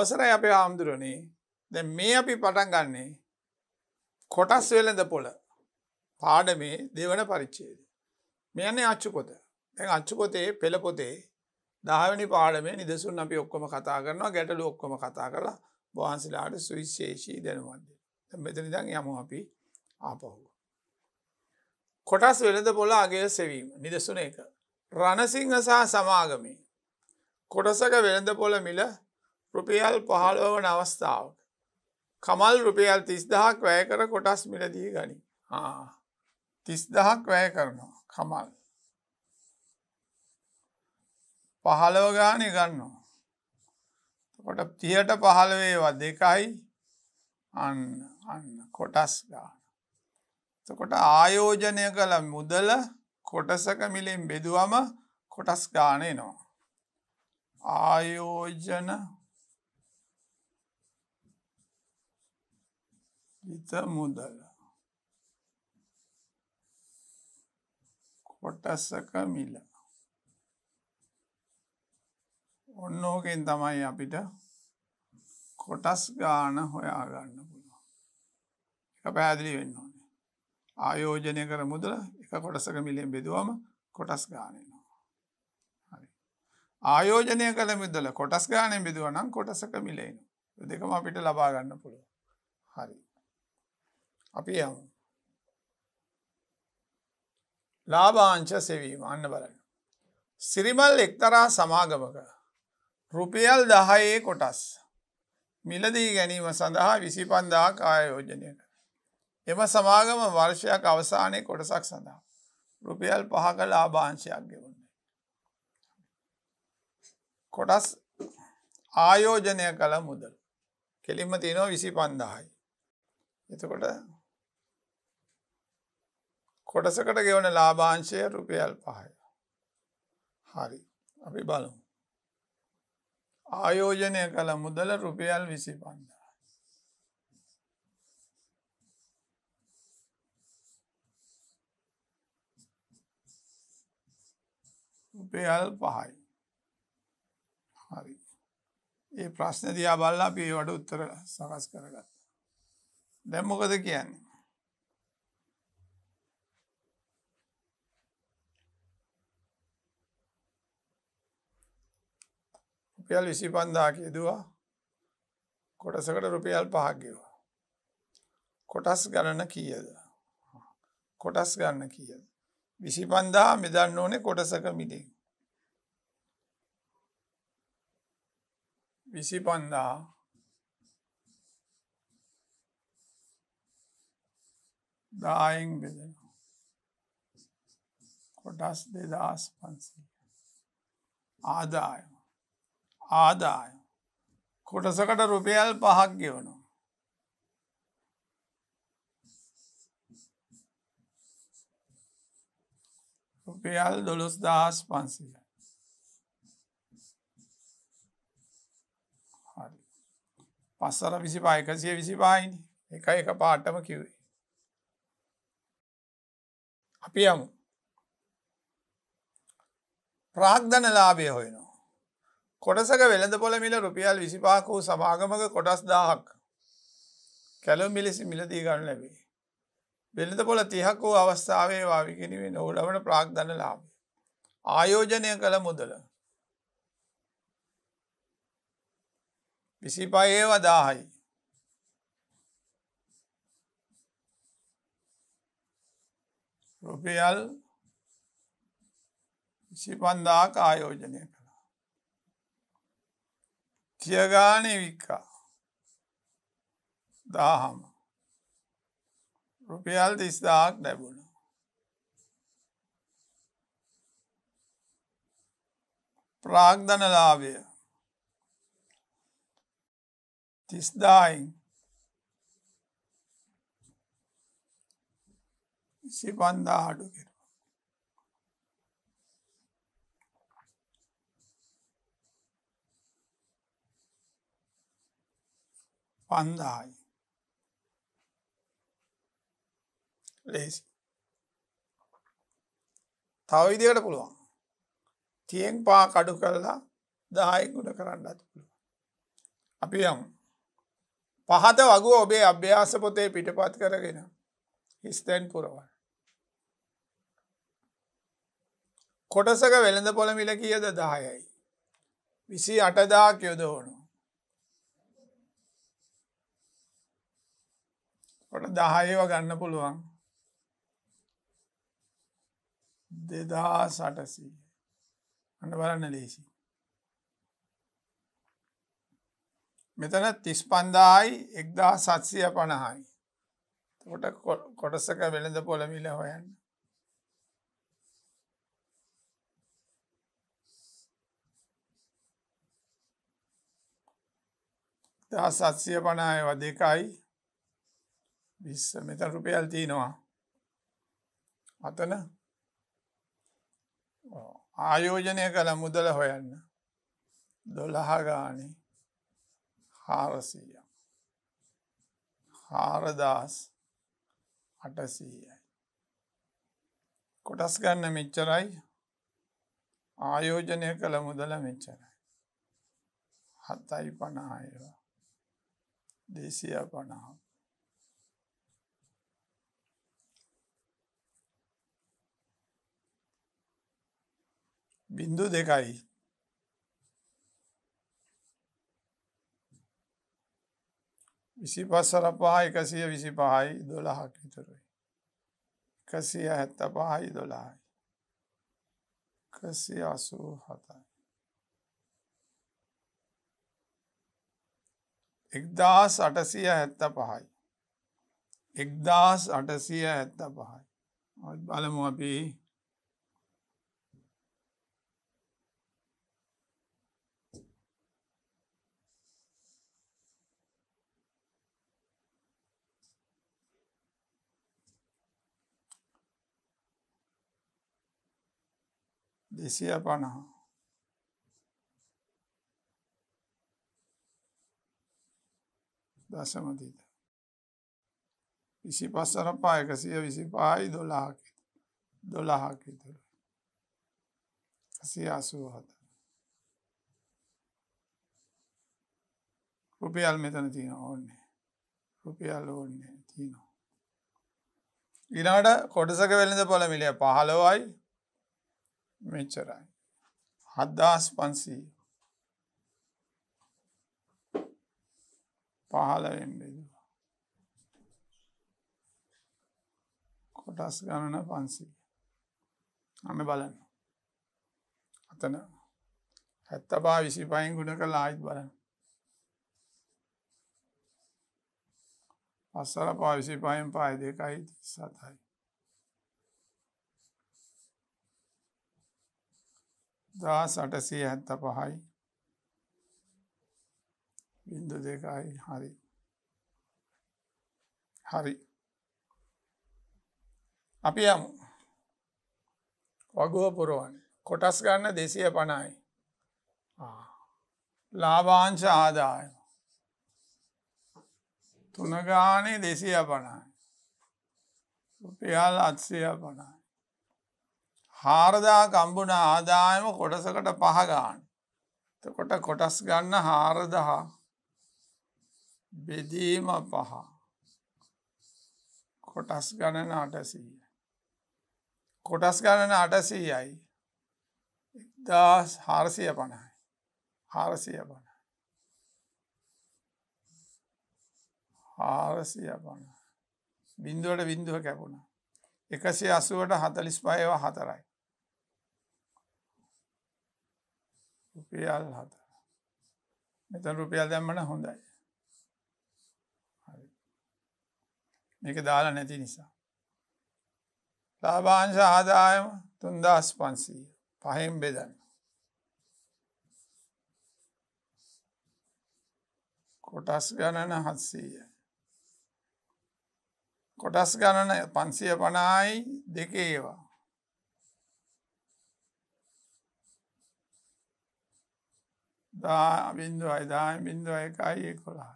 අවසරයි අපේ හාමුදුරුවනේ දැ මේ අපි පටන් ගන්නේ කොටස් වෙළඳ පොළ පාඩමේ දෙවන පරිච්චේද. මෙයන්නේ අච්චු පොත ඇ අච්චු පොතේ පෙළපොතේ දහවනි පාඩමේ නිදසුන් අපි ඔක්කොම කතා කරනවා ගැටලු ඔක්කොම කතා කරලා වහන්සලාට සුවිශේෂී දැනුවන්ද. මෙතනිදං යම අපි ආපහු. කොටස් වෙළඳ පොළ අගේ සෙවීම නිදසුන එක. රණසිංහ සහ සමාගමී කොටසක වෙළඳ පොළ මිල රුපියල් පහළොවන අවස්ථාවක. කමල් රුපියල් තිස්දහක් වැය කර කොටස් මිලදී ගනි තිස්දහක් වැය කරනවා කමල් පහළවගානය ගන්නවා. කොට තියට පහළවේවා දෙකයි අන්න අන්න කොටස් ගාන. තකොට ආයෝජනය කළ මුදල කොටසක මිලින් බෙදුවම කොටස් ගානය නවා. ආයෝජන හිත මුදලා කොටසක මිල ඔන්න ඕකෙන් තමයි අපිට කොටස් ගාන හොයා ගන්න පුළුවන් එක පැහැදිලි වෙන්න ඕනේ ආයෝජනය කර මුදල එක කොටසක මිලෙන් බෙදුවම කොටස් ගානනවා හරි ආයෝජනය කළ මුදල කොටස් ගානෙන් බෙදුවනම් කොටසක මිලේන දෙකම අපිට ලබා ගන්න පුළුවන් හරි අපි යමු. ලාභාංච සෙවීම අන්න බලන්න. සිරිමල් එක්තරා සමාගමක රුපියල් දහයේ කොටස් මිලදී ගැනීම සඳහා විසි පන්දා කායයෝජනය කර. එම සමාගම වර්ෂයක් අවසානය කොටසක් සඳහා. රුපියල් පහක ලාභාංශයක් ගෙවුන්නේ. කොටස් ආයෝජනය කළ මුදල් කෙලින්ම තියනෝ විසි පන්දායි. එතකොට කොටසකට ගෙවන ලාභාංශය රුපියල් පහය. හරි අපි බලමු. ආයෝජනය කළ මුදල රුපියල් විසි පන්ද. රුපියල් පහයි. හරි. ඒ ප්‍රශ්න දයා බල්ලා පියවට උත්තර සකස් කරගත්. දැම්මොකද කියන්නේ. රුපියල් විසි පන්දාකයදවා කොටසකට රුපියල් පහක්ගවා කොටස් ගණන කියද කොටස් ගන්න කියද විසි පන්දා මෙදන්න ඕනේ කොටසක මිටේ විසි පන්දා දායෙන් බෙදෙන කොටස් දෙදස් පන්සේ ආදායම ආදාය කොටසකට රුපියල් පහක් ගෙවනු රුපියල් දොළොස් දහස් පන්සිය පස්සර විසි පා එකසිය විසි පායිනි එක එක පාටම කිවේ අපි යමු ප්‍රාග්ධන ලාභය හොයනවා කොටසක වෙළඳ පොළමිල රුපියල් විසිපාක වූ සමාගමක කොටස් දාහක් කැලුම් මිලෙසි මිලදී ගන්න ලැබේ. වෙළඳ පොළ තිහක් වූ අවස්ථාවේ වාවිගෙනවෙන් ඔහුලවට ප්‍රාක්්ධන ලාබ. ආයෝජනය කළ මුදල. විසිපයේ වදාහයි. රුපියල් විසි පන්දාක ආයෝජනයක තියගානේ වික්කා දාහම රුපියල් තිස්දාක් ලැබුණ ප්‍රාග්ධනලාභය තිස්දායින් සිපන්දා හඩු කෙර පන්දායි. ලේසි. තව විදිහකට පුළුවන්. තියෙන් පා කඩු කරලා දායෙන් ගුණ කරන්නත් පුළුවන්. අපි යමු. පහත වගුව ඔබේ අභ්‍යාස පොතේ පිටපත් කරගෙන හිස්තැන් පුරවල්. කොටසක වෙළඳ පොළමිල කියද දායයි. විසි අටදාක් යොදවනු. ඔට දහයව ගන්න පුළුවන් දෙදා සටසී අන්න බලන්න ලේසි මෙතන තිස් පන්දායි එක්දා සත්සිය පණහායි තකොට කොටසක වෙළඳ පොළමිල හොයන්න දා සත්සිය පණහාය වදකයි විස්ස මෙතන රුපියල් තියෙනවා අතන ආයෝජනය කළ මුදල හොයන්න දොළහගානේ හාරසීය හාරදාස් අටසීයයි කොටස් ගන්න මෙච්චරයි ආයෝජනය කළ මුදල මෙච්චරයි හත්තයි පණහායවා දේශය පණහාව බිින්දු දෙකයි විසි පස්සර පහ එකසිය විසි පහයි දොළහක් විතුරුයි එකසිය හැත්ත පහයි දොළහයි එකසිය අසූ හතයි එක්දස් අටසිය හැත්ත පහයි එක්දස් අටසිය හැත්ත පහයි බලමු අපි දෙසිය පණහා දසමතිත විසි පස්සර පායකසිය විසි පායි දොලාහක දොළහක් විතුර සිය අසූ හත රුපියල් මෙතන තියෙන ඕන්නේ රුපියල් ඕන්නේ තියනවා ඉනාට කොටසක වෙළඳ පොළමිලිය පහලවයි මෙච්චරයි. හදදාස් පන්සී පහලරෙන්බෙද. කොටස් ගණන පන්සී අම බලන්න අතන හැත්තබා විසි පයින් ගුණ කළ ආයිත් බලන්න අස්සල පාවිසි පයෙන් පාය දෙකයි සතයි දස් අටසේ ඇත්ත පහයි බින්දු දෙකයි හරි හරි අපි යමු වගුව පුරුවන් කොටස් ගන්න දෙසය පණයි ලාභාංශ ආදාය තුනගානේ දෙසය පණයි රුපියල් අත්සය පණයි හාරදා කම්බුණ ආදායම කොටසකට පහගාන තකොට කොටස් ගන්න හාරදහා බෙදීම පහ කොටස් ගණන අටසීය කොටස් ගණන අටසීයයි දස් හාරසිය පණයි හාරසිය පණ හාරසිය පණ බින්දුවට බින්දුව කැපුණ එකසි අසුවට හතලිස් පයව හතරයි රුපියල් හත මෙතන රුපියල් දැම්මන හොඳයි මේක දාලා නැති නිසා ලාබාංශ ආදායම තුන්දස් පන්සීය පහෙන් බෙදන්න කොටස් ගණන හත්සීය කොටස් ගණන පන්සිය පනායි දෙක ඒවා දා බින්දුවයි දා බින්දුව එකයි කොලා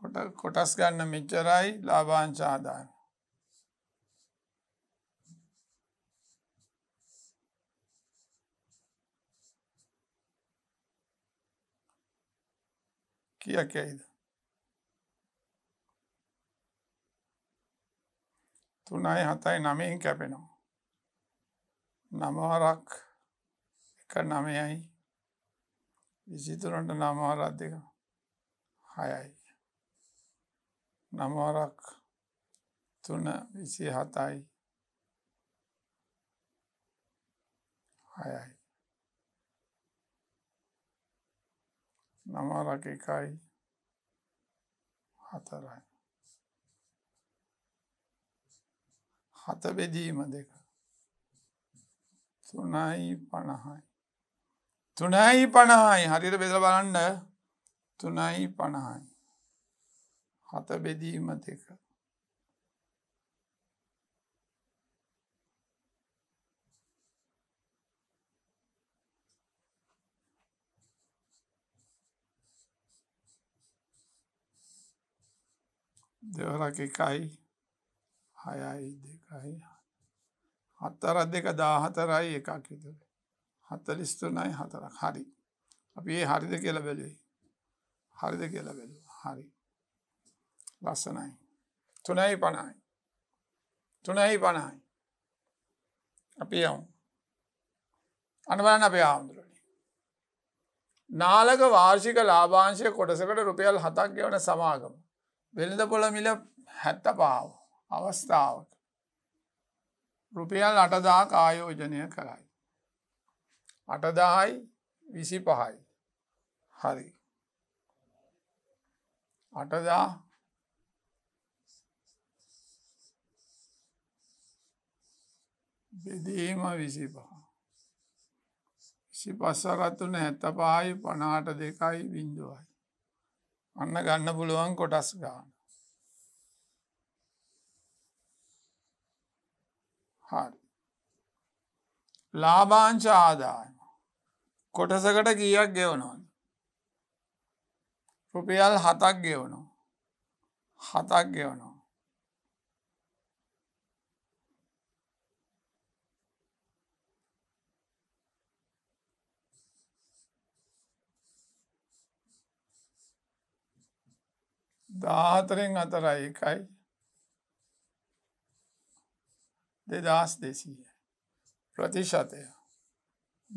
කොට කොටස් ගන්න මෙච්චරයි ලාබාංචාදාන කියකයිද තුනයි හතයි නමයෙන් කැපෙනවා නමවරක් එක නමයයි විසිතුරන්ට නමවරක් දෙක හයයි. නමවරක් තුන විසි හතයි හයයි. නමරක් එකයි හතරයි. හත බෙදීම දෙක තුනයි පණහයි තුනයි පණහායි හරිර බෙදල බලන්න තුනයි පණහායි හත බෙදීම දෙක දෙවරක් එකයි හයයි දෙකයි හතර දෙක දාහතරයි එකක් ඉතුර හතලිස්තුනයි හතරක් හරි අපි ඒ හරිද කියල බැලුවේ හරිද කියල බැලු හරි ලස්සනයි තුනයි පණයි තුනයි පණයි අපි යවු අනවලන අපේ ආමුදුරණ නාලක වාර්ෂික ලාභාංශය කොටසකට රුපියල් හතක් ගෙවන සමාගම වෙළඳ පොළ මිල හැත්ත පාව අවස්ථාවට රුපියල් අටදා කායෝජනය කරයි අටදායි විසි පහයි හරි අටදා බෙදීම විසි පහ විසි පස්සගත්තුන හැත්ත පායි පනාට දෙකයි බින්දුවයි අන්න ගන්න පුළුවන් කොටස් ගාන හරි ලාභාංච ආදාය කොටසකට ගියක් ගෙවනොන් රුපියල් හතක් ගෙවනු හතක් ගෙවනෝ දාහතරෙන් අතරයි එකයි දෙදස් දෙසීය ප්‍රතිශතය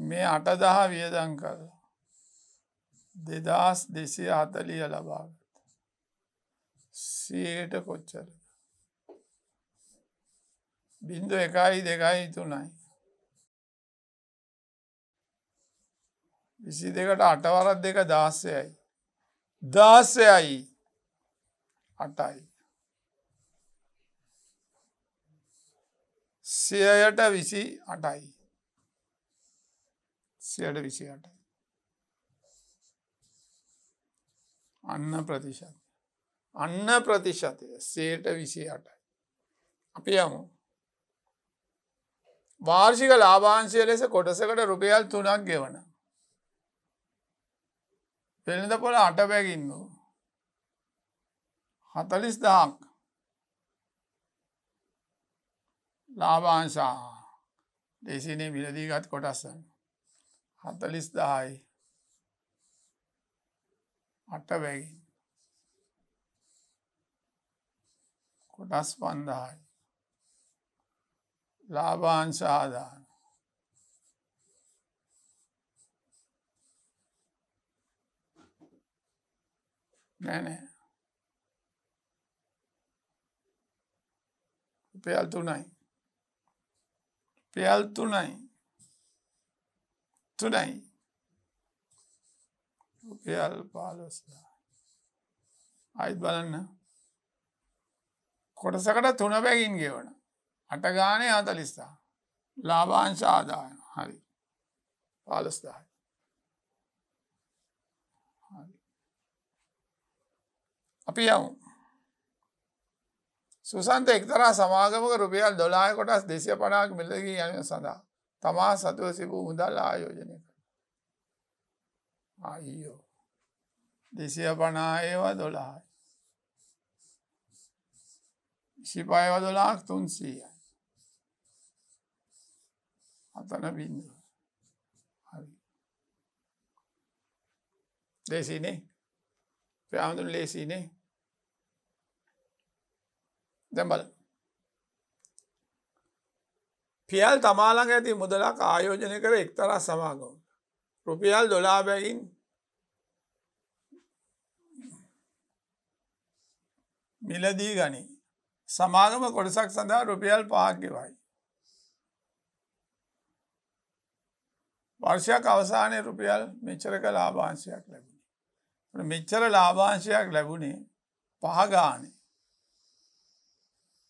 මේ අටදහ වියදන් කර දෙදස් දෙසේ අතලිය ලබාගත සීට කොච්චර බින්දු එකයි දෙකයි තුනයි විසි දෙකට අටවරත් දෙක දාස්සයයි දාස්සයයි අටයි සියයට විසි අටයි සියට විසියටයි. අන්න ප්‍රතිශත අන්න ප්‍රතිශතය සේට විසි අටයි. අපි යමු. වාර්ෂික ලාභාංශය ලෙස කොටසකට රුපියල් තුනක් ගෙවන. පෙළඳ පොල අටබැගින් වූ. හතලිස් දාක් ලාභාංසා දෙසිනේ විලදීගත් කොටස්සන්න. හතලිස් දායි අටවැගින් කොටස් පන්දායි ලාබාංශ ආදාන නෑනෑ රුපියල් තුනයි රුපියල් තුනයි තුනයි රුපියල් පාලොස්ලා අයිත් බලන්න කොටසකට තුන පැකින් ගෙවන අට ගානේ අතලිස්සා ලාබාංශ ආදාය හරි පාලස්දායි අපි යමු සුසන්ත එක්තරා සමාගමක රුපියල් දොලාය කොටස් දෙසිය පනාක් මිලදී යන සඳහා තමා සතුව සිබූ මුදල් ආයෝජනය කර අයියෝ දෙසිය පනා ඒවා දොලායි ශිපයව දොලාක් තුන්සීය අතන බින්න හරි දෙසිනේ ප්‍රාමුදුන් ලේසිනේ දැම්බල පියල් තමාළඟ ඇති මුදලක් ආයෝජනය කර එක්තර සමාගම. රුපියල් දොලාබැගින් මිලදී ගනි සමාගම කොටසක් සඳහා රුපියල් පාග්‍යවයි. වර්ෂයක් අවසානය රුපියල් මෙච්චරක ලාභාංශයක් ලැබුණේ. මෙච්චර ලාභාංශයක් ලැබුණේ පහගානේ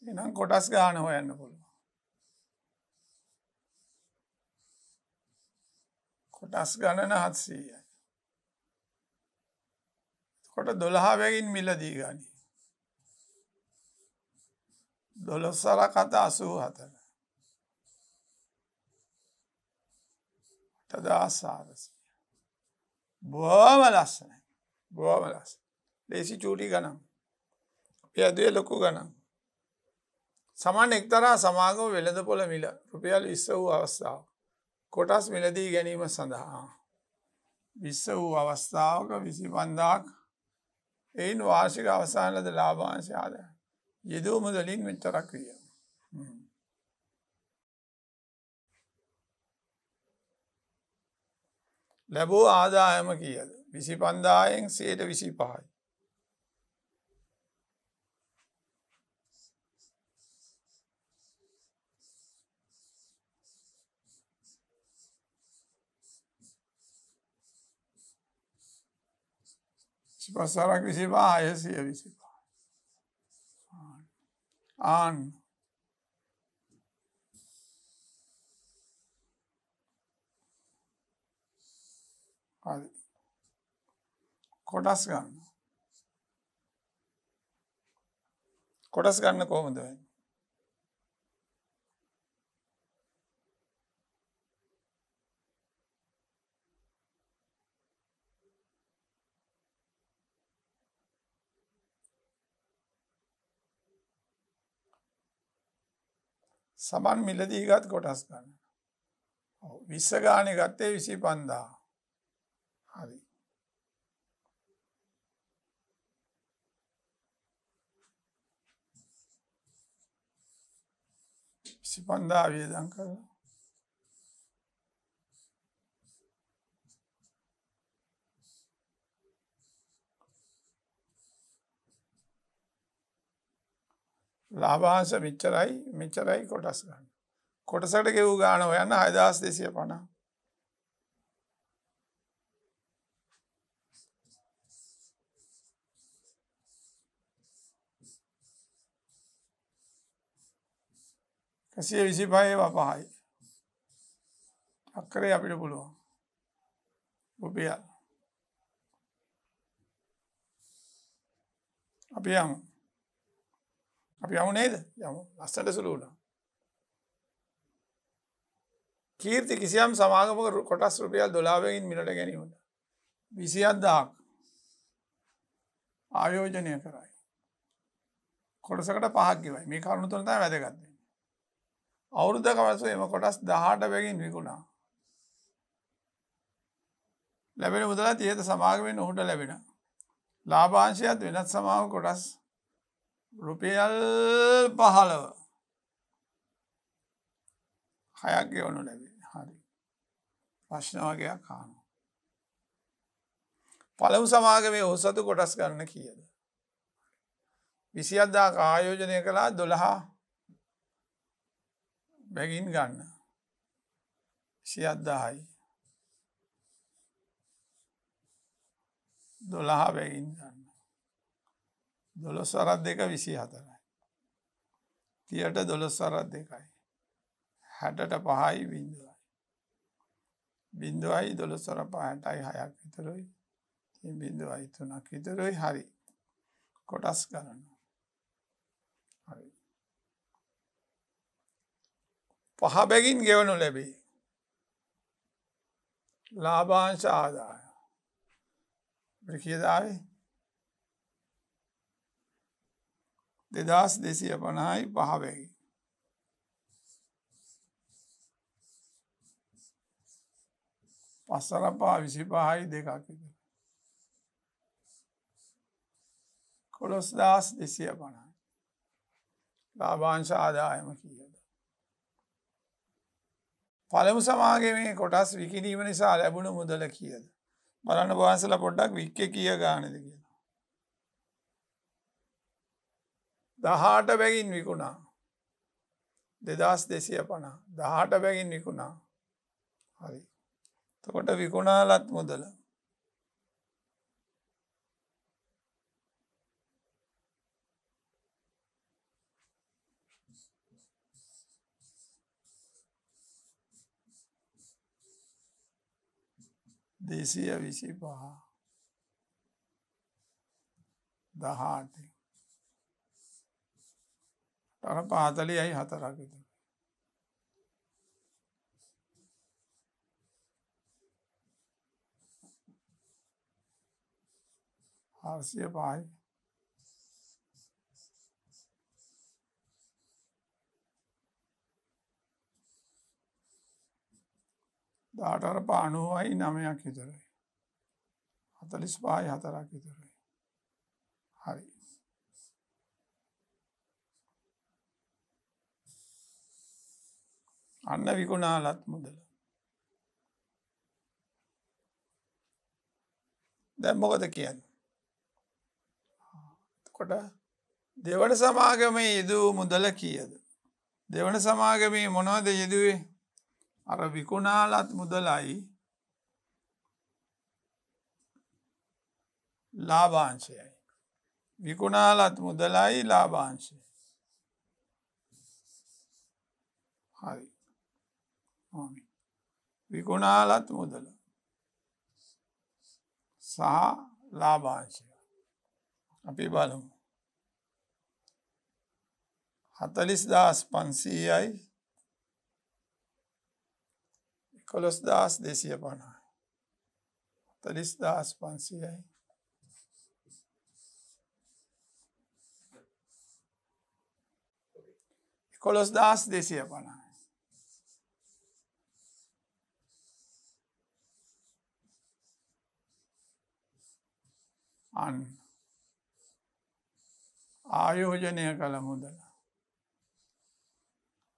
එනම් කොටස් ගාන හොයන්න පුළුව. කොටස් ගණන හත්සීයයි. කොට දොළහාවැගින් මිලදී ගනී. දොළොස්සර කත අසූ හතර. තදාසාරසය. බෝම ලස්සන බෝම ලස් ලේසි චූටි ගනම් අපි අදේ ලොකු ගනම් සමන් එක්තරා සමාගම වෙළඳ පොළ මිල රුපියල් විස්ස වූ අවස්ථාව කොටස් මිලදී ගැනීම සඳහා. විස්ස වූ අවස්ථාවක විසි පන්දාක් එයින් වාර්ෂික අවසානලද ලාභාංශයාද යෙදූ මුදලින් මෙච්චරක් විය. ලැබෝ ආදායම කියද විසි පන්දායෙන් සයට විසි පහයි. සිපස්සරක් විසිපා අයසිය විසිපා ආන් හරි කොටස් ගන්න කොටස් ගන්න කොහොමද වෙන්නේ සමන් මිලදී ගත් කොටස් ගන්න විස්ස ගානය ගත්තේ විසි පන්දා හරි විසි පන්දා වියදං කරලා ලාභාංශ මෙච්චරයි මෙච්චරයි කොටස් ගන්න. කොටසට ගෙව් ගාන ඔයන්න හදස් දෙසිය පනා. කසිය විසි පයේ වපහයි. අක්කරේ අපිට පුළුවන්. උපියල්. අපි යමු. අපි යමු නේද යමු ලස්සට සුළු වුණා කීර්ති කිසියම් සමාගමක කොටස් රුපියල් දොලාවකින් මිට ගැනීමට විසියත්දාක් ආයෝජනය කරයි කොටසකට පහක්කිවයි මේ කරුණු තුනතා වැදගත්න්නේ අවුරුද්ධකවස එම කොටස් දහට බැගින් විකුණා ලැබෙන මුදලා තියත සමාගමෙන් ඔහුට ලැබෙන ලාභාංශයත් වෙනත් සමාව කොටස් රුපියල් පහළව හයක් ගෙවනු ලැබේ හරි ප්‍රශ්න වගේයක් කානු පළවු සමාගමේ ඔසතු කොටස් ගන්න කියද විසි අද්දා ආයෝජනය කළා දොළහා බැගින් ගන්න සි අද්දායි දොළහා බැගින් ගන්න දොළොස් වරත් දෙක විසි හතරයි. තියට දොළොස් වරත් දෙකයි. හැටට පහයි බිඳුවයි. බිින්දුවයි දොළොස්වර පහටයි හයක් විතරුයි බිඳුවයි තුනක් විතරුයි හරි කොටස් කරන හරි. පහ බැගින් ගෙවනු ලැබේ. ලාභාංශ ආදාය. ප්‍රකියදාවේ දෙදස් දෙසිය පණහායි පහවැකි පස්සරපා විසි පහයි දෙකක් කොළොස් දස් දෙසිය පණයි ලාභාංශ ආදායම කියද පළමු සමාගේ මේ කොටස් විකිරීම නිසා ලැබුණු මුදල කියද බලන්න වහන්සල පොඩ්ඩක් වික්ක කිය ගානද කියලා දහාට බැගින් විකුණා දෙදස් දෙසිය පනා දහට බැගින් විකුණා හරි තකොට විකුණාලත් මුදල දේශය විසි පහ දහාටේ ටන පාතලි යයි හතරක් විතර. හාරසිය පායි දාටර පානුවයි නමයක් විතරයි. හතලිස් පායි හතරක් විතරයි. අන්න විකුණාලත් මුදල. දැන් මොකද කියන්නේ? එතකොට දෙවන සමාගමේ යෙදූ මුදල කීයද? දෙවන සමාගමේ මොනවද යෙදුවේ? අර විකුණාලත් මුදලයි ලාභාංශයයි. විකුණාලත් මුදලයි ලාභාංශය. හරි. විකුණාලත් මුදල සහ ලාභාංශය අපි බලමු හතලිස් දස් පන්සීයයි කොළොස් දස් දෙසිය පණයි හතලිස් දස් පන්සීයයි කොළොස් දස් දෙසිය පණයි අන් ආයෝජනය කළ මුදල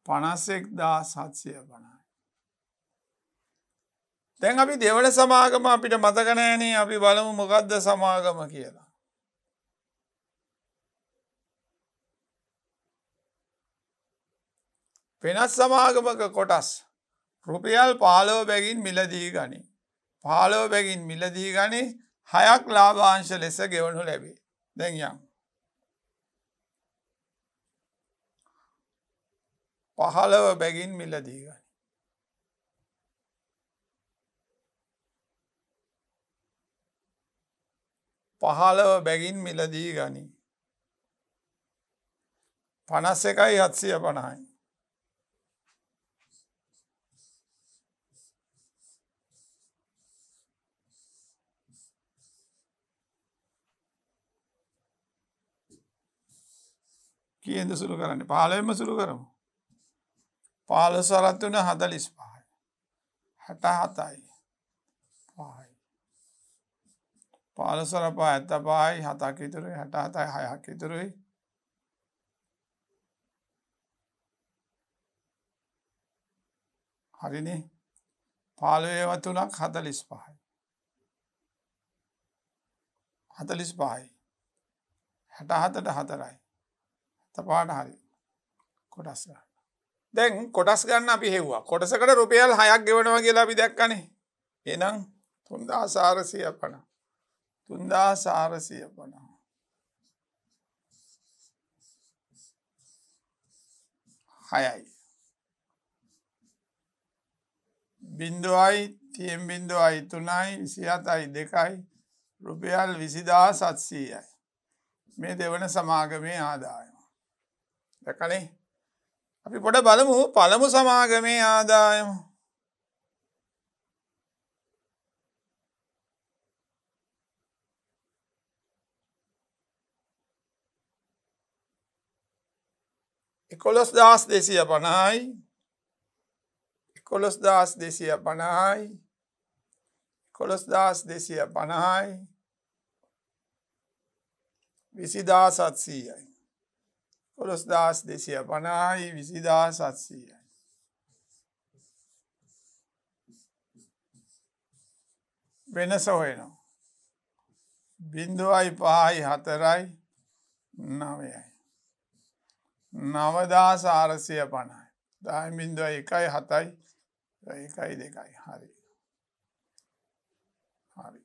පනස්සෙක් දා සත්සය පණයි. තැන් අපි දෙවට සමාගම අපිට මතකනෑනේ අපි බලමු මොකක්ද සමාගම කියලා. වෙනස් සමාගමක කොටස් රුපියල් පාලෝ බැගින් මිලදී ගනි. පාලෝ බැගින් මිලදී ගනි හයක් ලාභාංශ ලෙස ගෙවනු ලැබේ දැන්යම්. පහළව බැගින් මිලදීගනි. පහළව බැගින් මිලදී ගනී. පනස් එකයි හත්සිය පණයි. කියද සුළු කරන්න පාලම සුළු කරමු පාල සරත් වන හදලිස් පහයි හැට හතයි පහයි පාලසරපා ඇත්ත පායි හතක් ඉතුරේ හැට හතයි හයක් ඉතුරයි හරිනේ පාලවේව තුනක් හතලිස් පහයි හතලිස් පහයි හැට හතට හතරයි තපාට හරි කොටස් ගන්න දැන් කොටස් ගන්න අපි හෙව්වා කොටසකට රුපියල් හයක් ගෙවනවා කියලා අපි දැක්කනේ එනම් තුන්දා සාරසිය පන තුන්දා සාරසිය පනා හයයි බින්දුවයි තියෙන් බින්දුවයි තුනයි විසිහතයි දෙකයි රුපියල් විසිදා සත්සීයයි මේ දෙවන සමාගමේ ආදායම කළේ අපි පොඩ බලමු පළමු සමාගමේ ආදායම එකොළොස් දස් දෙසිය පණයි එකොළොස් දස් දෙසිය පණයි කොළොස් දස් දෙසිය පණයි විසිදා සත්සීයයි කොළොස් දස් දෙසිය පනායි විසිදා සත්සීයයි. වෙනස හොයනවා. බින්දුවයි පහයි හතරයි නවයයි. නවදා සාරසය පණයි. දාය බින්දුව එකයි හතයි එකයි දෙකයි හරි. හරි.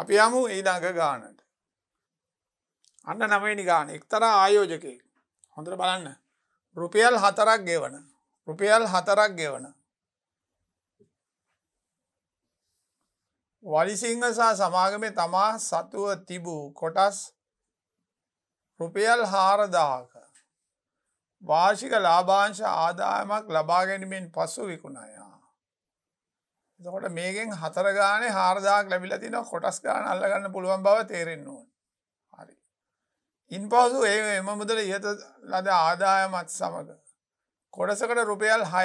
අපි යමු ඊළඟ ගානට. අන්න නමනි ගාන එක්තරා ආයෝජකය හොඳර බලන්න රුපියල් හතරක් ගෙවන රුපියල් හතරක් ගෙවන වලිසිංහ සහ සමාගම තමා සතුව තිබූ කොටස් රුපියල් හාරදාක වාර්ෂික ලාභාංශ ආදායමක් ලබා ගැනීමෙන් පසු විකුණයා. එතකොට මේකෙන් හතර ගානේ හාරදාක් ලැබිලා තිනවා කොටස් ගාන අල්ලගන්න පුළුවන් බව තේරෙන්න ඕන. ඉන් පසු ඒ එම මුදල ඉහත ලද ආදායමත් සමඟ. කොඩසකට රුපියල් හය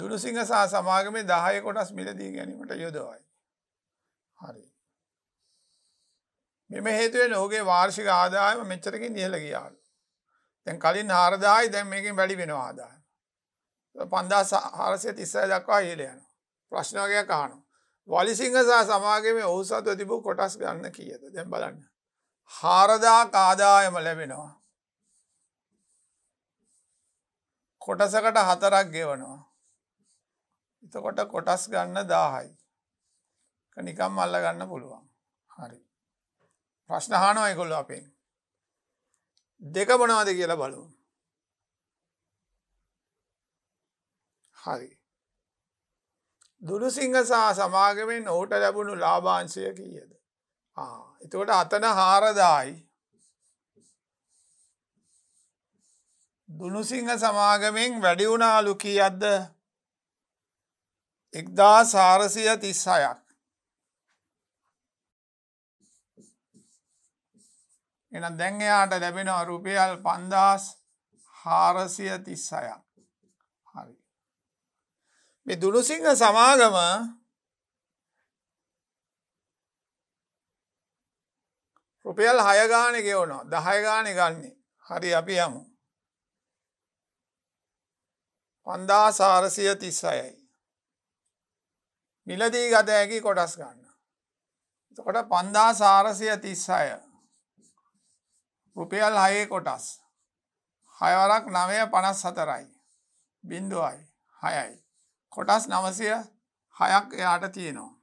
දුනුසිංහ සහ සමාගමේ දහය කොටස් මිලදී ගැනීමට යොදවයි. හරි. මෙම හේතුවෙන් ඔහුගේ වාර්ෂික ආදායම මෙච්චරකින් ඉහළ ගියාලු. දැන් කලින් 4000යි දැන් මේකෙන් වැඩි වෙනවා ආදායම. 5436 දක්වා ඉහළ යනවා. ප්‍රශ්න වර්ගයක් අහනවා. වලිසිංහ සහ සමාගමේ ඔහු සතු තිබූ කොටස් ගන්න කීයද? දැන් බලන්න. හාරදා කාදායම ලැබෙනවා කොටසකට හතරක් ගෙවනවා එතකොට කොටස් ගන්න දාහයි නිකම් අල්ල ගන්න පුළුවන් හරි ප්‍රශ්න හානවයි කොල්ල අපෙන් දෙක මොනවාද කියලා බලු හරි දුළුසිංහ සහ සමාගමෙන් ඔහුට ලැබුණු ලාභාංශය කියද ආ එතකොට අතන හාරදායි දුනුසිංහ සමාගමෙන් වැඩිවුනාලු කී අද්ද එක්දා සාරසිය තිස් අයක් එන දැන් එයාට ලැබෙනවා රුපියල් පන්දස් හාරසිය තිස් අයක් හරි මේ දුනුසිංහ සමාගම රුපියල් හයගාන ගෙවනෝ දහයගාන ගන්නේ හරි අපි යමු පන්දා සාරසිය තිස් අයයි මිලදී ගත හැකි කොටස් ගන්න කොට පන්දා සාරසිය තිස් අය රුපියල් හයේ කොටස් හයවරක් නවය පනස් සතරයි බින්දුවයි හයයි කොටස් නවසය හයක් එයාට තියෙනවා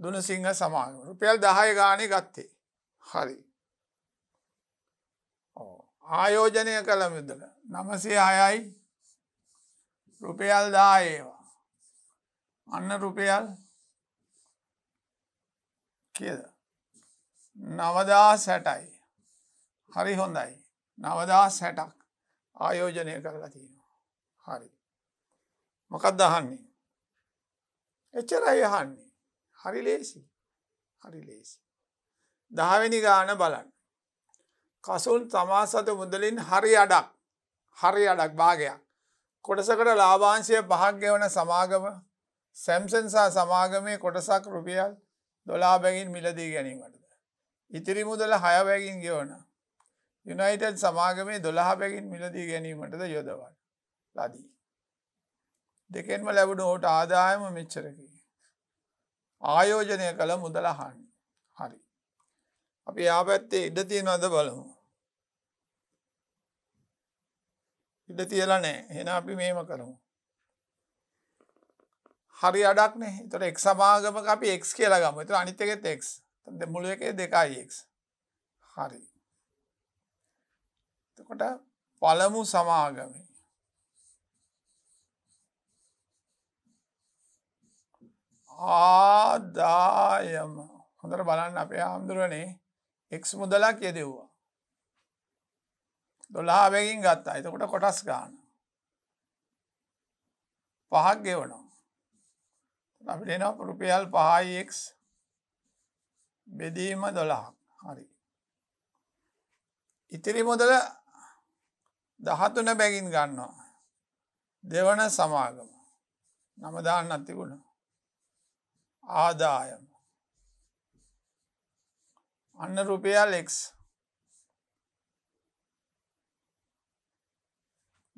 දුනසිංහ සමාන රුපියල් දහය ගානය ගත්තේ හරි ආයෝජනය කළ යුද්ධක නමසේ අයයි රුපියල් දාඒවා අන්න රුපියල් කියද නවදා සැටයි හරි හොඳයි නවදා සැටක් ආයෝජනය කරලා තියෙනවා හරි මොකක් දහන්නේ එච්චරයි යහන්නේ හරි ලේසි හරි ලේසි දහවෙනි ගාන බලන්න කසුන් තමා සතු මුදලින් හරි අඩක් හරි අඩක් භාගයක් කොටසකට ලාභාංශය පහක්්‍ය වන සමාගම සැම්සන්සා සමාගමේ කොටසක් රුපියල් දොලා බැගින් මිලදී ගැනීමටද. ඉතිරි මුදල හයවැගින් ගෙවන. යුනයිටඩ් සමාගමේ දොළහ බැගින් මිලදී ගැනීමටද යොදවන්න ලදී. දෙකෙන්ම ලැබුණ ඕට ආදායම මෙච්චරකි. ආයෝජනය කළ මුදල හන්න හරි අපි ආපැත්තේ ඉඩ තියෙනවද බලමු ඉඩ තියලා නෑ හෙන අපි මේම කරමු හරි අඩක්න තොට එක් සමාගම අපි එක් කියලා ගම තුර අනිතකෙත් එක් මුල එක දෙකයික් හරි එතකොට පළමු සමාගමේ ආදායම හොඳට බලන්න අපේ හාමුදුරුවනේ එක් මුදලක් යෙදෙව්වා දොලාබැකින් ගත්තා එතකොට කොටස් ගාන පහක් ගෙවනවා අපිට එන රුපියල් පහයික් බෙදීම දොලාක් හරි ඉතිරි මුදල දහතුන බැගින් ගන්නවා දෙවන සමාගම නමදාන්න අතිබුණා ආදායම අන්න රුපියල් එක්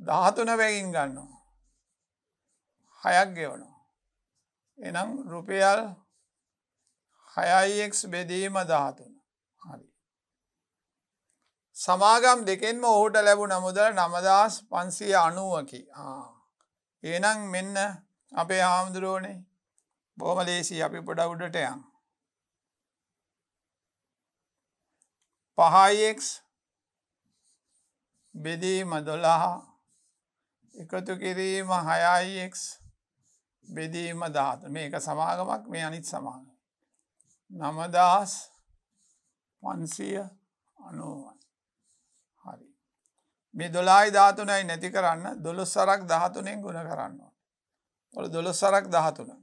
දහතුන වැගින් ගන්නවා හයක් ගෙවනු එනම් රුපියල් හයයිෙක් බෙදීම දහතුන හරි සමාගම් දෙකෙන්ම ඔහුට ලැබු නමුදල් නමදස් පන්සිය අනුවකි ඒනම් මෙන්න අපේ හාමුදුරුවනේ බොහොම ලේසි අපි පොඩ උඩට යන් පහයික් බෙදීම දොළහ එකතු කිරීම හයයික් බෙදීම දාත මේක සමාගමක් මේ අනිත් සමාග නමදස් පන්සිය අනුවන් හරි මේ දොලායි ධාතුනයි නැති කරන්න දොළොස් සරක් දහතුනෙන් ගුණ කරන්න ඔො දොළොස් සරක් දහතුනක්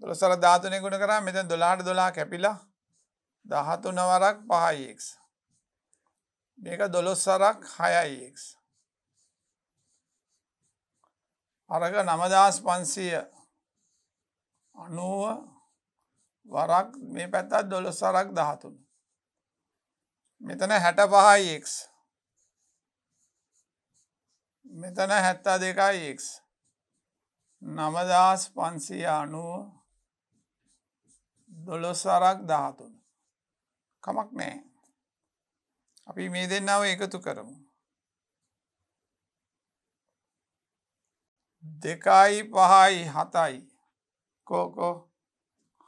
දොළසල ධාතුනය ගුණ කරා මෙතැන් දොලාට දොලා කැපිලා දහතු නවරක් පහයික් මේක දොළොස්සරක් හයයික් අරග නමදස් පන්සිය අනුව වරක් මේ පැත්තත් දොළොස්සරක් දහතුන් මෙතන හැට පහයික් මෙතන හැත්තා දෙකයික් නමදස් පන්සිය අනුව දොළොස්සාරක් දහතුන. කමක් නෑ. අපි මේ දෙන්නාව එකතු කරමු. දෙකයි පහයි හතයි කෝකෝ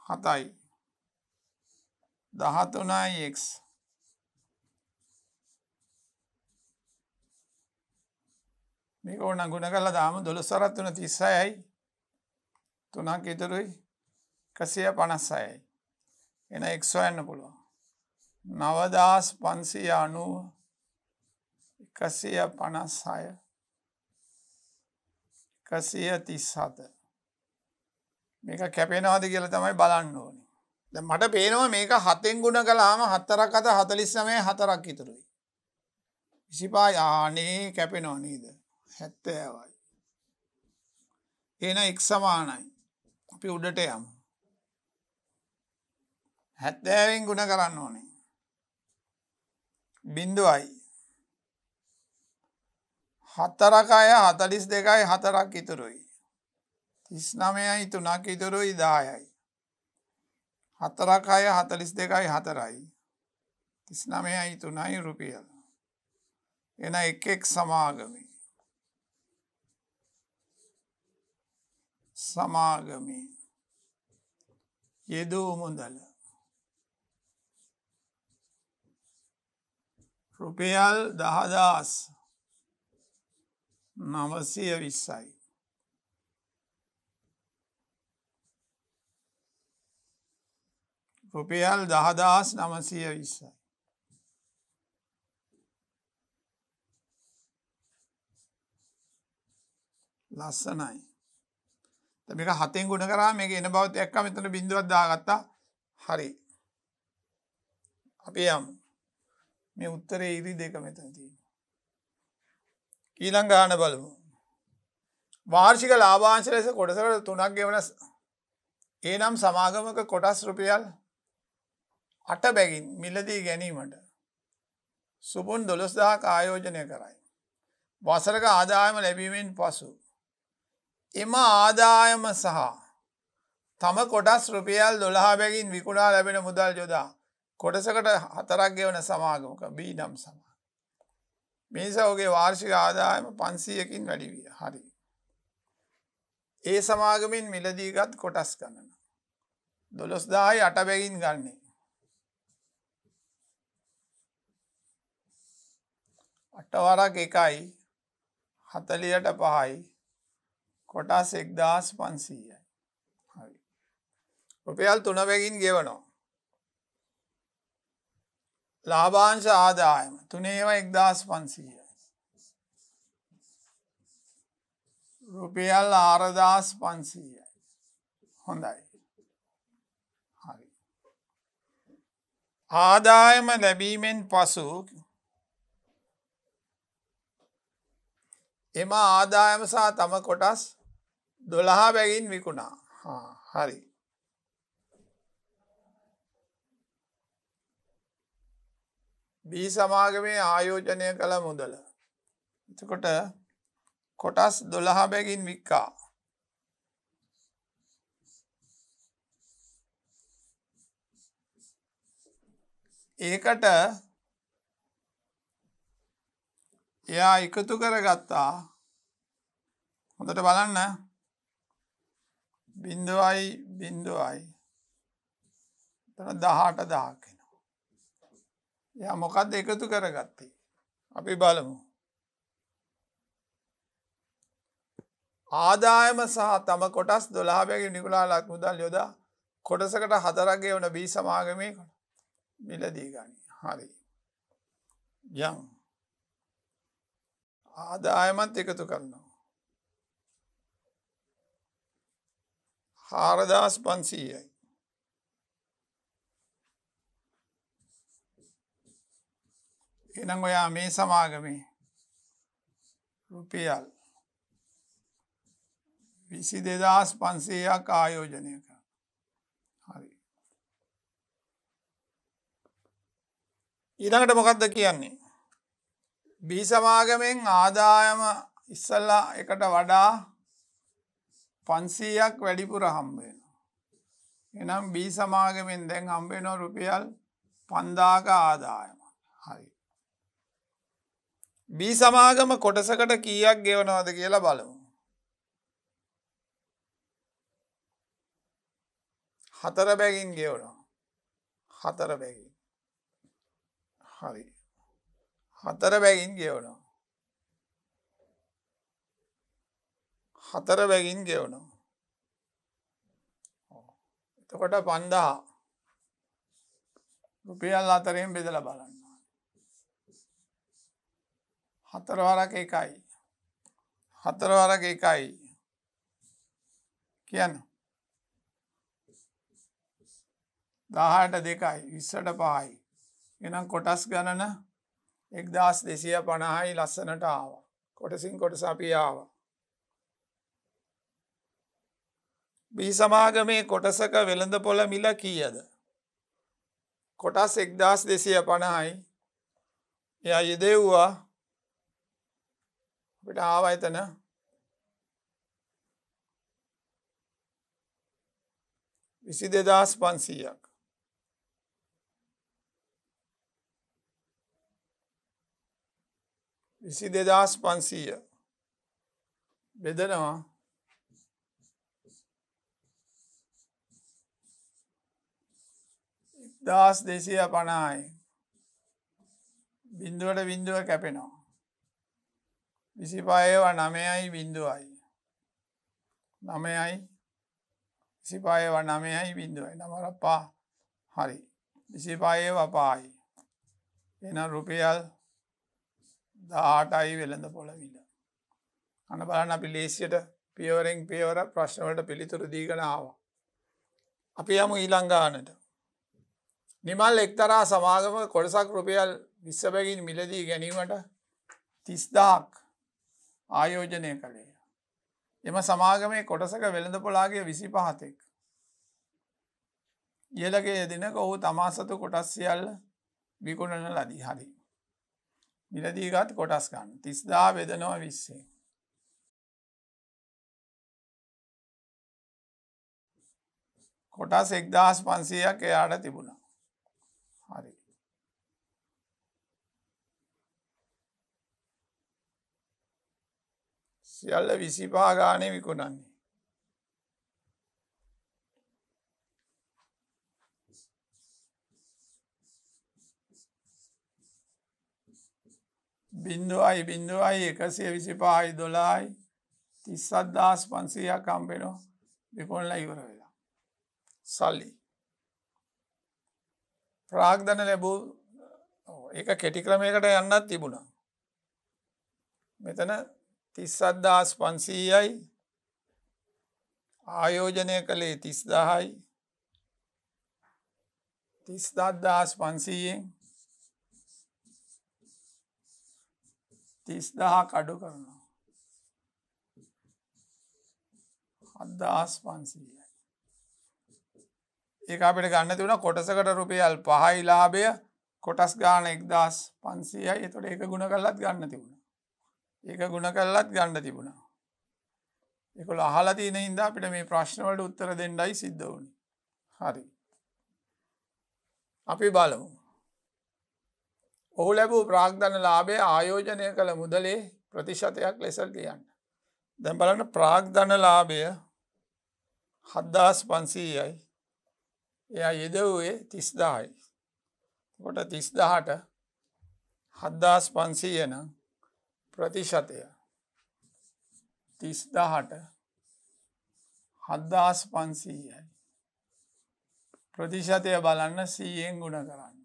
හතයි දහතුනයි එක් මේක ඕන ගුණ කල දාම දොළොස්සරත් වන තිස්සයයි තුනක් ඉතුරුයි කසිය පණස්සයයි එන එක් සොයන්න පුළුවන් නවදස් පන්සය අනුව එකසය පනස් හය එකසය තිස් හත මේක කැපෙනවාද කියල තමයි බලන්න ඕනි ද මට පේනවා මේක හතෙන් ගුණ කලාම හත්තරක් අත හතලිස්සමය හතරක් ඉතුරුයි විසිපා යානේ කැපෙනෝ නීද හැත්තෑවයි එන එක් සමානයි අපි උඩට යමු හැත්තෑවෙන් ගුණ කරන්න ඕනේ බින්දුවයි හතරක අය හතලිස් දෙකයි හතරක් ඉතුරුයි තිස්නමයයි තුනක් ඉතුරුයි දායයි හතරක් අය හතලිස් දෙකයි හතරයි තිස්නමයයි තුනයි රුපියල් එන එක් එක් සමාගමි සමාගමි යෙදූ මුදල රුපියල් දහදාස් නවසය විස්සයි රුපියල් දහදාස් නමසය විස්සයි ලස්සනයි තමික හතෙන් ගුණ කරා මේ එන බවත් එක්ක මෙතන බිඳුවත් දාගත්තා හරි අපි යමු මේ උත්තරේ ඉරි දෙක මෙතන තියෙන. ඊළං ගාන බලමු. වාර්ෂික ලාභාංශ ලෙස කොටසකට තුනක් ගෙවන ඒනම් සමාගමක කොටස් රුපියල් අට බැගින් මිලදී ගැනීමට සුපුන් දොළොස්දාහක් ආයෝජනය කරයි. වසරක ආදායම ලැබීමෙන් පසු. එම ආදායම සහ තම කොටස් රුපියල් දොළහා බැගින් විකුණා ලැබෙන මුදල් යොදා කොටසකට හතරක් ගෙවන සමාගමක බී නම් සමා. මිනිසවගේ වාර්ෂික ආදායම පන්සීයකින් වැඩිවිය හරි. ඒ සමාගමින් මිලදීගත් කොටස් ගණන. දොළොස්දායි අටබැගින් ගන්නේ. අටවරක් එකයි හතලියට පහයි කොටස් එක්දස් පන්සීයයි. රුපියල් තුනබැගින් ගෙවනවා. ලාබාංශ ආදායම තුනේව එක්දස් පන්සීය රුපියල් ආරදස් පන්සීයයි හොඳයි හරි ආදායම ලැබීමෙන් පසු එම ආදායම සහ තම කොටස් දොළහා බැගින් විකුණා හරි බී සමාගමේ ආයෝජනය කළ මුදල. එතකොට කොටස් දොළහ බැගින් වික්කා. ඒකට එයා එකතු කරගත්තා හොඳට බලන්න බින්දුවයි බින්දුවයි තන දහට දාක ය මොකක්ද එකතු කරගත්තේ අපි බලමු ආදායම සහ තම කොටස් දොලාභයගේ නිකුලා ලක් මුදල් යොදා කොටසකට හදරගේ වන බී සමාගමය කොට මිලදීගනී හරි යම් ආදායමත් එකතු කරනවා හාරදාස් පන්සීයයි එනම් ඔයා මේ සමාගමේ රුපියල් විසි දෙදස් පන්සේයක් ආයෝජනය කර හරි ඊළඟට මොකක්ද කියන්නේ බී සමාගමෙන් ආදායම ඉස්සල්ලා එකට වඩා පන්සීයක් වැඩිපුර හම්බෙන එනම් බී සමාගමෙන් දැන් හම්බෙනෝ රුපියල් පන්දාක ආදායම හරි බී සමාගම කොටසකට කීයක් ගෙවනවාද කියලා බලමු. හතර බැගින් ගෙවනවා. හතර බැගින්. හරි. හතර බැගින් ගෙවනවා. හතර බැගින් ගෙවනවා. එතකොට පන්දා රුපියල් අතරයෙන් බෙදල බලන්න. හතරවරක් එකයි හතරවරක් එකයි කියන්න දහට දෙකයි විස්සට පහයි එනම් කොටස් ගණන එක්දස් දෙසිය පණහායි ලස්සනට ආවා කොටසින් කොටස අපි ආවා බිහි සමාගමේ කොටසක වෙළඳ පොළ මිල කීයද කොටස් එක්දස් දෙසිය පණහයි එය යෙදෙව්වා අපිට ආවයතන විසි දෙදස් පන්සීයක් විසි දෙදස් පන්සීය බෙදනවා දස් දෙසය පණයි බින්දුවට බින්දුව කැපෙනවා විසිපායවා නමයයි බිඳුවයි. නමයයි විසිපායවා නමයයි බිඳුවයි නමරපා හරි විසිපාය වපායි. එන රුපියල් දාටයි වෙළඳ පොළවිල. අන බලන අපි ලේසියට පියවරෙන් පියවර ප්‍රශ්නවලට පිළිතුරු දීගෙන ආවා. අපි යමු ඊළංගානට. නිමල් එක්තරා සමාගම කොටසක් රුපියල් විස්සබැගින් මිලදී ගැනීමට තිස්දාක් ආයෝජනය කළේ. එම සමාගමේ කොටසක වෙළඳ පොලාගේ විසි පහතෙක්. ඉහලගේ එදිනක ඔහු තමා සතු කොටස් සියල්ල විකුණන ලදී හරි. මිලදීගත් කොටස්කන්න තිස්දා වෙදනවා විස්සේ. කොටස් එක්දහස් පන්සයක් එයාට තිබුණා. සියල්ල විසිපා ගානය විකුණන්නේ. බින්දුවයි බින්දුවයි එකසිය විසිපායි දොලායි තිස්සත් දස් පන්සීයක් කම්පෙනෝ විකොල්ල ඉවර වෙලා. සල්ලි. ප්‍රාග්ධන ලැබූ එක කෙටි ක්‍රමයකට යන්නත් තිබුණා. මෙතන තිස්සද්දහස් පන්සීයයි ආයෝජනය කළේ තිස්දාහයි තිස්දත්දහස් පන්සීයෙන් තිස්දහ කඩු කරනවා අදදාස් පන්සීයයි ඒ අපිට ගන්න තිවුණ කොටසකට රුපියල් පහයි ලාභය කොටස් ගාන එක්දස් පන්සීයයි එතොට ඒක ගුණ කල්ලත් ගන්න තිවුණ ඒක ගුණ කල්ලත් ගණ්ඩ තිබුණා. එකළ අහලතින ඉද අපිට මේ ප්‍රශ්නවලට උත්තර දෙන්නයි සිද්ධ වුණ හරි අපි බලමු ඔහු ලැබූ ප්‍රාග්ධන ලාබේ ආයෝජනය කළ මුදලේ ප්‍රතිශතයක් ලෙසල් ලියන්න දැම් බලට ප්‍රාග්ධන ලාභය හද්දාස් පන්සීයයි එයා යෙද වූයේ තිස්දායි කොට තිස්දාහට හද්දාස් පන්සීයනම් ප්‍රතිශතය තිස්දාහට හද්දාස් පන්සීයයි ප්‍රතිශතය බලන්න සීයෙන් ගුණ කරන්න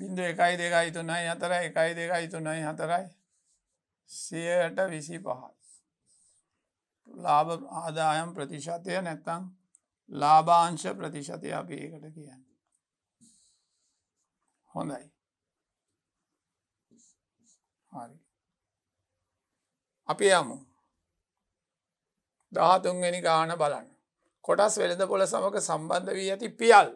බිඳු එකයි දෙකයි තුනයි හතර එකයි දෙකයි තුනයි හතරයි සියයට විසි පහයි ලාභ ආදායම් ප්‍රතිශතය නැත්තං ලාභාංශ ප්‍රතිශතය අපි ඒකට කියන්න හොඳයි අපි යමු දාතුන්වැනි ගාන බලන්න කොටස් වෙළඳ පොල සමඟ සම්බන්ධ වී ඇති පියල්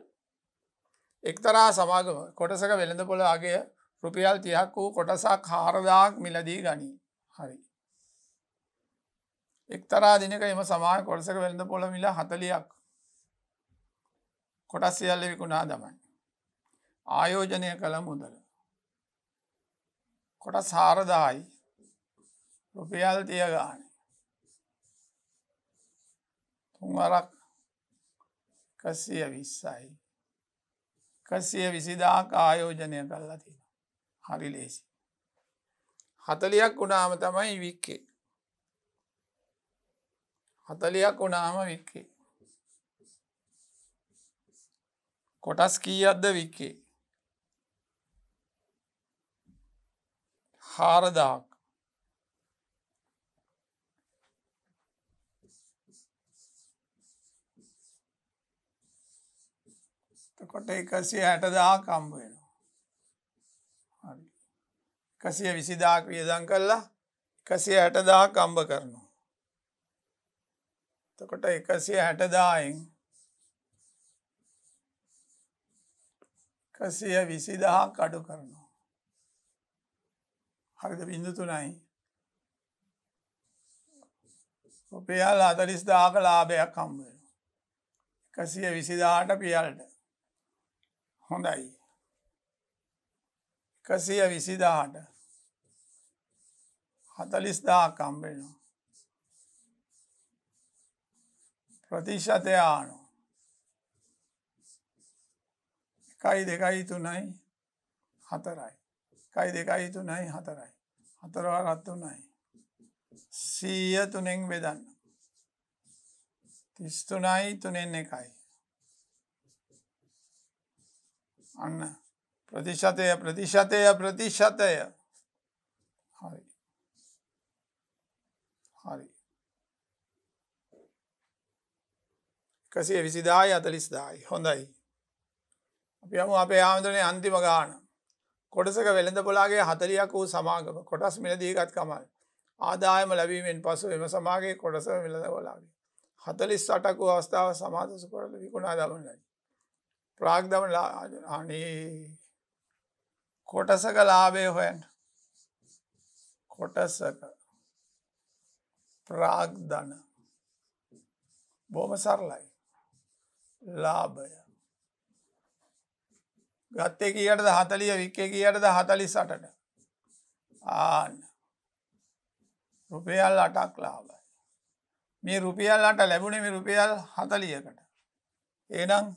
එක්තරා සමාගම කොටසක වෙළඳ පොළාගේ රුපියල් තියක් වූ කොටසක් හාරදාක් මිලදී ගනී හරි එක්තරා දිනක එම සමා කොටසක වෙළඳ පොළ මිල හතලියක් කොටස් සියල්ල විකුණා දමයි ආයෝජනය කළ මුදල කොටස් හාරදායි රුපියල් තිය ගාන තුන්වරක් කස්සිය විස්සයි කස්සිය විසිදාක ආයෝජනය කරලා තින හරි ලේසි හතලියක් උනාම තමයි වික්කේ හතලියක් උනාම වික්කේ කොටස් කී අද්ද වික්කේ හාරදාක් තකොට එකසිය හැටදා කම්බ වෙනවා කසිය විසිදාක් වියදන් කරලා එකසිය හැටදා කම්බ කරනවා තකොට එකසිය හැටදායෙන් එකසිය විසිදහා කඩු කරනවා හරිද බිඳුතුනයි රුපියල් අතලිස් දාක ලාභයක් හම්බ එකසිය විසිදාට පියල්ට හොඳයි එකසිය විසිදාට හතලිස්දා කම්බෙනු ප්‍රතිශතයානු එකයි දෙකයි තුනයි හතරයි එකයි දෙකයි තුනයි හතරයි හතරවා රත්තුනයි සීය තුනෙන් බෙදන්න තිස්තුනයි තුනෙන් එකයි අන්න ප්‍රතිශතය ප්‍රතිශතය ප්‍රතිශතය හරි හරි කසිය විසිදායි අතලිස් දායි හොඳයි අපි යමු අපේ ආමුදුරනේ අන්තිම ගාන කොටසක වෙළඳ පොලාගේ හතලියක් වූ සමාගම කොටස් මිලදීගත් කමල් ආදායම ලැබීමෙන් පසු එම සමාගේ කොටස වෙළඳ පොලාගේ හතලිස් අටකු අවස්ථාව සමාතසු කොරල විකුණා දමන්නයි ප්‍රාග්ධව අනේ කොටසක ලාබේ හොයන් කොටසක ප්‍රාග්ධන බොම සරලයි ලාභය ගත්තේ කියටද හතලිය වික්කේ කියටද හතලි සටට ආන්න රුපියල් අටක් ලාබයි මේ රුපියල් අට ලැබුණේ මේ රුපියල් හතලියකට ඒනම්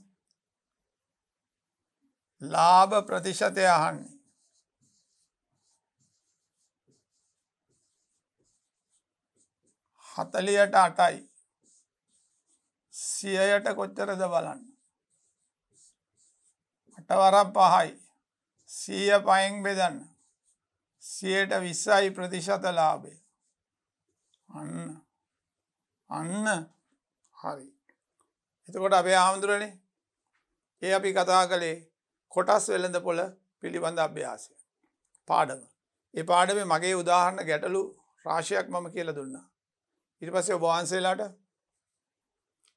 ලාභ ප්‍රතිශතය අහන්නේ හතලියට අටයි සියයට කොච්චරද බලන්න අටවරක් පහයි සීය පයින් බෙදන්න සියයට විස්සයි ප්‍රතිශත ලාබය අන්න අන්න හරි එතකොට අපේ ආමුදුරනේ ඒ අපි කතා කළේ කොටස් වෙළඳ පොළ පිළිබඳ අභ්‍යාසය. පාඩම. ඒ පාඩමේ මගේ උදාහරණ ගැටලු රාශයක් මම කියල දුන්නා. ඉරිපසේ ඔබවහන්සේලාට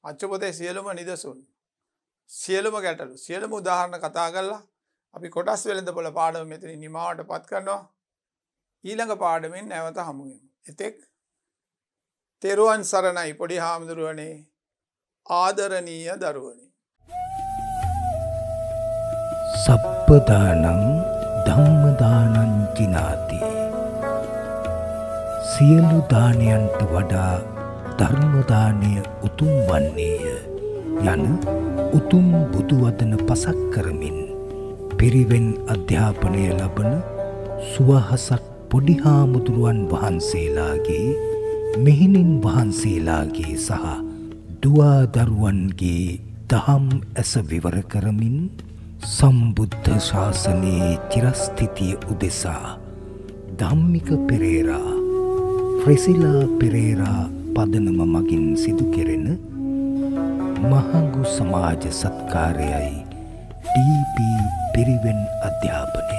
අච්චපොතේ සියලුම නිදසුන්. සියලුම ගැටලු සියලුම උදාහරණ කතා කරලා අපි කොටස් වෙළඳ පොළ පාඩම මෙතන නිමාවට පත් කරනවා ඊළඟ පාඩමෙන් නැවත හමුුවම. එතෙක් තෙරුවන් සරණයි පොඩි හාමුදුරුවනේ ආදරණීය දරුවනි. සබ්බදානං ධම්මදානං ජිනාති සියලු දානයන්ට වඩා ධර්ම දානය උතුම් වන්නේය යන උතුම් බුදු වදන පසක් කරමින් පිරිවෙන් අධ්‍යාපනය ලබන සුවහසක් පොඩි හාමුදුරුවන් වහන්සේලාගේ මෙහිණින් වහන්සේලාගේ සහ දුවා දරුවන්ගේ දහම් ඇස විවර කරමින් සම්බුද්ධ ශාසනයේ චිරස්ථිතිය උදෙසා ධම්මික පෙරේරා ෆ්‍රෙසිලා පෙරේරා පදනම මගින් සිදු කෙරෙන මහඟු සමාජ සත්කාරයයි ඩීපී පිරිවෙන් අධ්‍යාපනය